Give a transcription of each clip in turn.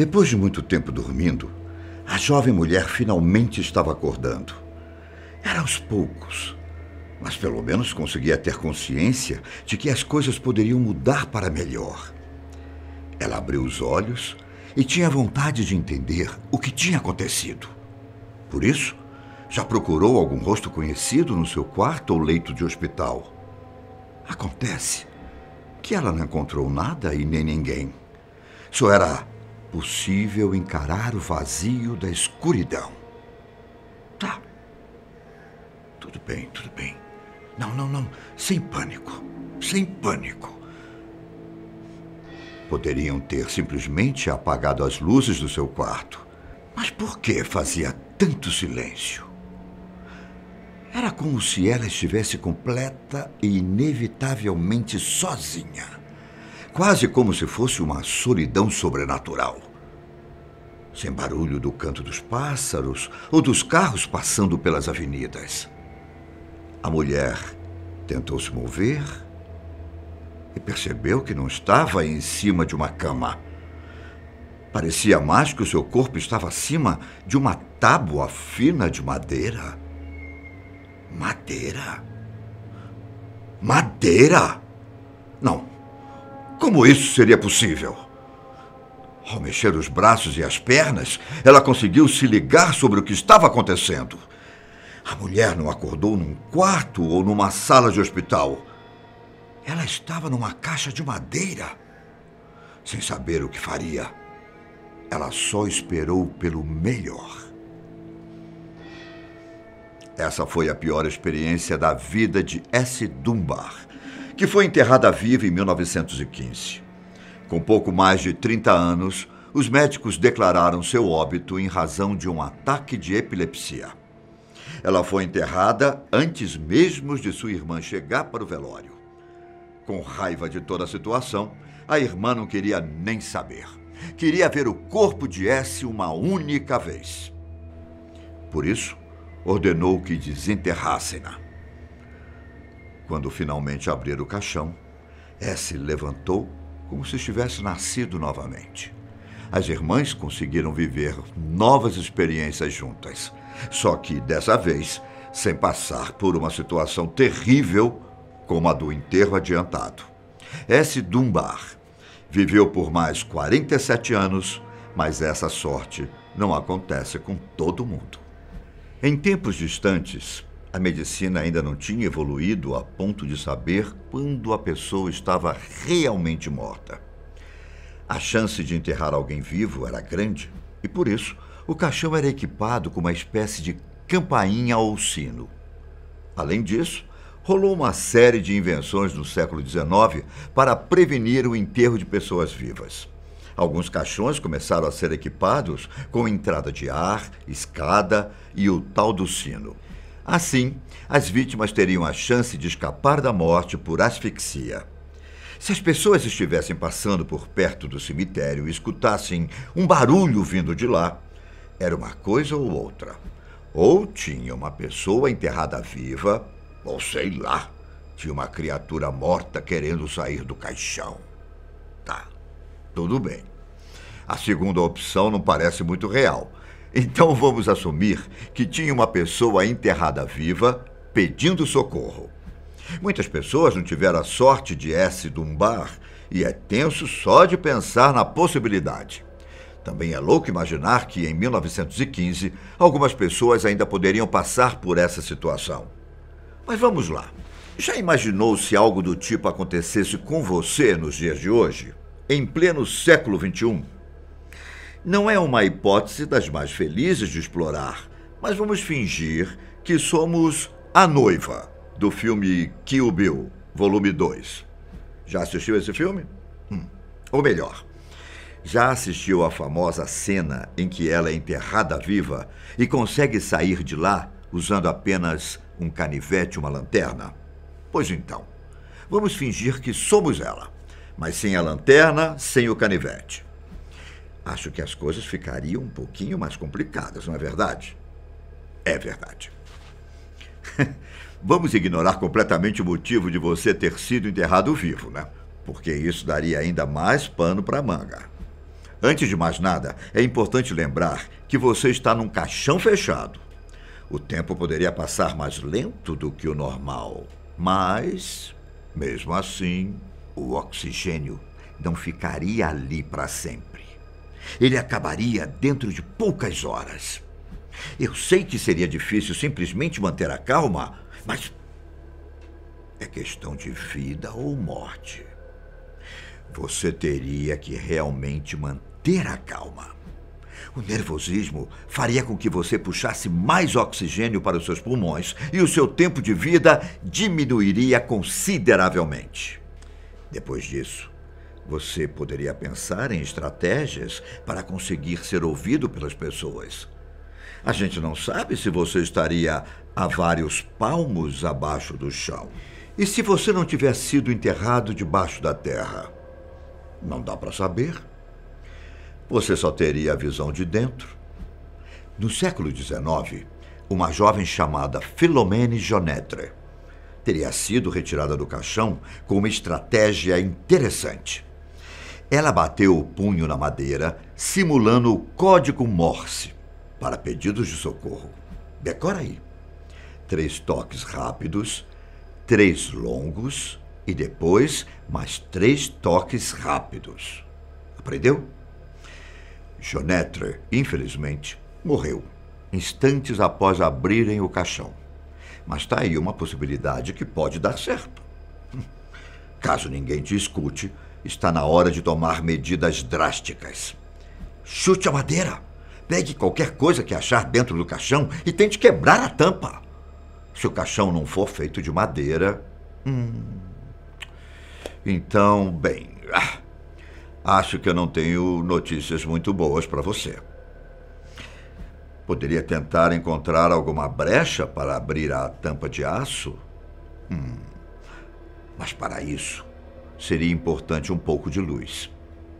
Depois de muito tempo dormindo, a jovem mulher finalmente estava acordando. Era aos poucos, mas pelo menos conseguia ter consciência de que as coisas poderiam mudar para melhor. Ela abriu os olhos e tinha vontade de entender o que tinha acontecido. Por isso, já procurou algum rosto conhecido no seu quarto ou leito de hospital. Acontece que ela não encontrou nada e nem ninguém. Só era possível encarar o vazio da escuridão. Tá. Tudo bem, tudo bem. Não, não, não. Sem pânico. Sem pânico. Poderiam ter simplesmente apagado as luzes do seu quarto. Mas por que fazia tanto silêncio? Era como se ela estivesse completa e inevitavelmente sozinha quase como se fosse uma solidão sobrenatural. Sem barulho do canto dos pássaros ou dos carros passando pelas avenidas. A mulher tentou se mover e percebeu que não estava em cima de uma cama. Parecia mais que o seu corpo estava acima de uma tábua fina de madeira. Madeira? Madeira! Não, como isso seria possível? Ao mexer os braços e as pernas, ela conseguiu se ligar sobre o que estava acontecendo. A mulher não acordou num quarto ou numa sala de hospital. Ela estava numa caixa de madeira. Sem saber o que faria, ela só esperou pelo melhor. Essa foi a pior experiência da vida de S. Dunbar que foi enterrada viva em 1915. Com pouco mais de 30 anos, os médicos declararam seu óbito em razão de um ataque de epilepsia. Ela foi enterrada antes mesmo de sua irmã chegar para o velório. Com raiva de toda a situação, a irmã não queria nem saber. Queria ver o corpo de S uma única vez. Por isso, ordenou que desenterrassem-na. Quando finalmente abriram o caixão, S levantou como se estivesse nascido novamente. As irmãs conseguiram viver novas experiências juntas, só que dessa vez sem passar por uma situação terrível como a do enterro adiantado. S. Dunbar viveu por mais 47 anos, mas essa sorte não acontece com todo mundo. Em tempos distantes, a medicina ainda não tinha evoluído a ponto de saber quando a pessoa estava realmente morta. A chance de enterrar alguém vivo era grande e, por isso, o caixão era equipado com uma espécie de campainha ou sino. Além disso, rolou uma série de invenções no século XIX para prevenir o enterro de pessoas vivas. Alguns caixões começaram a ser equipados com entrada de ar, escada e o tal do sino. Assim, as vítimas teriam a chance de escapar da morte por asfixia. Se as pessoas estivessem passando por perto do cemitério e escutassem um barulho vindo de lá, era uma coisa ou outra. Ou tinha uma pessoa enterrada viva, ou sei lá, tinha uma criatura morta querendo sair do caixão. Tá, tudo bem. A segunda opção não parece muito real, então vamos assumir que tinha uma pessoa enterrada viva pedindo socorro. Muitas pessoas não tiveram a sorte de é S dumbar e é tenso só de pensar na possibilidade. Também é louco imaginar que em 1915 algumas pessoas ainda poderiam passar por essa situação. Mas vamos lá. Já imaginou se algo do tipo acontecesse com você nos dias de hoje? Em pleno século XXI? Não é uma hipótese das mais felizes de explorar, mas vamos fingir que somos a noiva do filme Kill Bill, volume 2. Já assistiu esse filme? Hum. Ou melhor, já assistiu à famosa cena em que ela é enterrada viva e consegue sair de lá usando apenas um canivete e uma lanterna? Pois então, vamos fingir que somos ela, mas sem a lanterna, sem o canivete acho que as coisas ficariam um pouquinho mais complicadas, não é verdade? É verdade. Vamos ignorar completamente o motivo de você ter sido enterrado vivo, né? Porque isso daria ainda mais pano para manga. Antes de mais nada, é importante lembrar que você está num caixão fechado. O tempo poderia passar mais lento do que o normal, mas, mesmo assim, o oxigênio não ficaria ali para sempre. Ele acabaria dentro de poucas horas. Eu sei que seria difícil simplesmente manter a calma, mas é questão de vida ou morte. Você teria que realmente manter a calma. O nervosismo faria com que você puxasse mais oxigênio para os seus pulmões e o seu tempo de vida diminuiria consideravelmente. Depois disso, você poderia pensar em estratégias para conseguir ser ouvido pelas pessoas. A gente não sabe se você estaria a vários palmos abaixo do chão. E se você não tivesse sido enterrado debaixo da terra? Não dá para saber. Você só teria a visão de dentro. No século XIX, uma jovem chamada Philomene Jonetre teria sido retirada do caixão com uma estratégia interessante. Ela bateu o punho na madeira, simulando o código Morse para pedidos de socorro. Decora aí. Três toques rápidos, três longos e depois mais três toques rápidos. Aprendeu? Jonetre, infelizmente, morreu instantes após abrirem o caixão. Mas está aí uma possibilidade que pode dar certo. Caso ninguém te escute, Está na hora de tomar medidas drásticas. Chute a madeira. Pegue qualquer coisa que achar dentro do caixão e tente quebrar a tampa. Se o caixão não for feito de madeira. Hum. Então, bem. Ah, acho que eu não tenho notícias muito boas para você. Poderia tentar encontrar alguma brecha para abrir a tampa de aço? Hum. Mas para isso, seria importante um pouco de luz.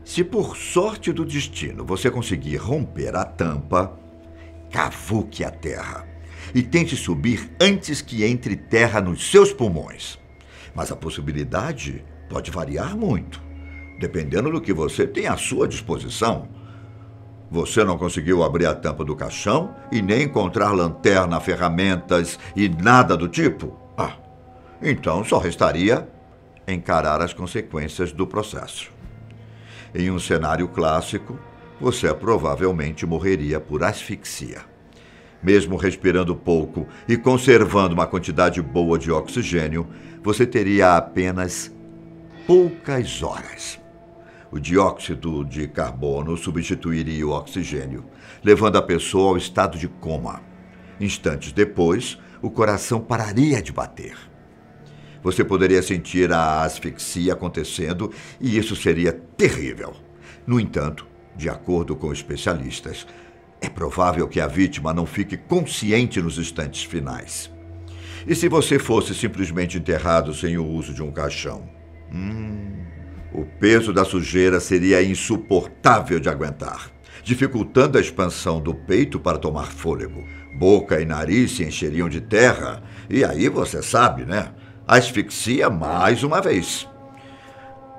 Se por sorte do destino você conseguir romper a tampa, cavuque a terra e tente subir antes que entre terra nos seus pulmões. Mas a possibilidade pode variar muito, dependendo do que você tem à sua disposição. Você não conseguiu abrir a tampa do caixão e nem encontrar lanterna, ferramentas e nada do tipo? Ah, então só restaria encarar as consequências do processo. Em um cenário clássico, você provavelmente morreria por asfixia. Mesmo respirando pouco e conservando uma quantidade boa de oxigênio, você teria apenas poucas horas. O dióxido de carbono substituiria o oxigênio, levando a pessoa ao estado de coma. Instantes depois, o coração pararia de bater. Você poderia sentir a asfixia acontecendo e isso seria terrível. No entanto, de acordo com especialistas, é provável que a vítima não fique consciente nos instantes finais. E se você fosse simplesmente enterrado sem o uso de um caixão? Hum, o peso da sujeira seria insuportável de aguentar, dificultando a expansão do peito para tomar fôlego. Boca e nariz se encheriam de terra, e aí você sabe, né? asfixia mais uma vez.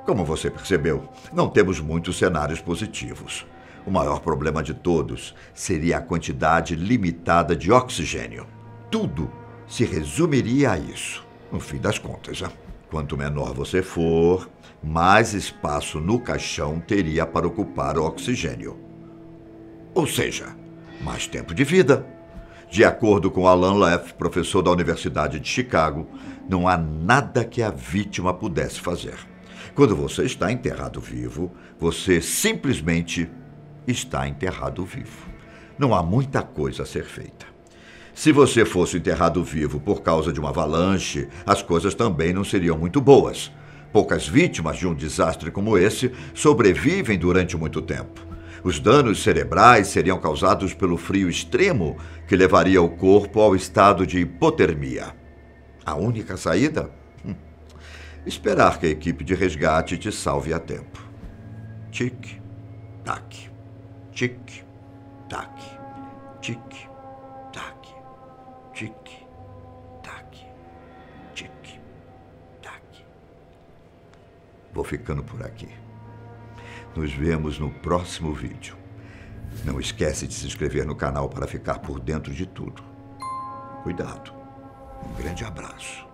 Como você percebeu, não temos muitos cenários positivos. O maior problema de todos seria a quantidade limitada de oxigênio. Tudo se resumiria a isso, no fim das contas. Né? Quanto menor você for, mais espaço no caixão teria para ocupar o oxigênio. Ou seja, mais tempo de vida. De acordo com Alan Leff, professor da Universidade de Chicago, não há nada que a vítima pudesse fazer. Quando você está enterrado vivo, você simplesmente está enterrado vivo. Não há muita coisa a ser feita. Se você fosse enterrado vivo por causa de uma avalanche, as coisas também não seriam muito boas. Poucas vítimas de um desastre como esse sobrevivem durante muito tempo. Os danos cerebrais seriam causados pelo frio extremo, que levaria o corpo ao estado de hipotermia. A única saída? Hum. Esperar que a equipe de resgate te salve a tempo. Tic, tac, tic, tac, tic, tac, tic. Vou ficando por aqui. Nos vemos no próximo vídeo. Não esquece de se inscrever no canal para ficar por dentro de tudo. Cuidado. Um grande abraço.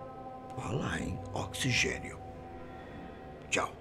Olha lá, hein? Oxigênio. Tchau.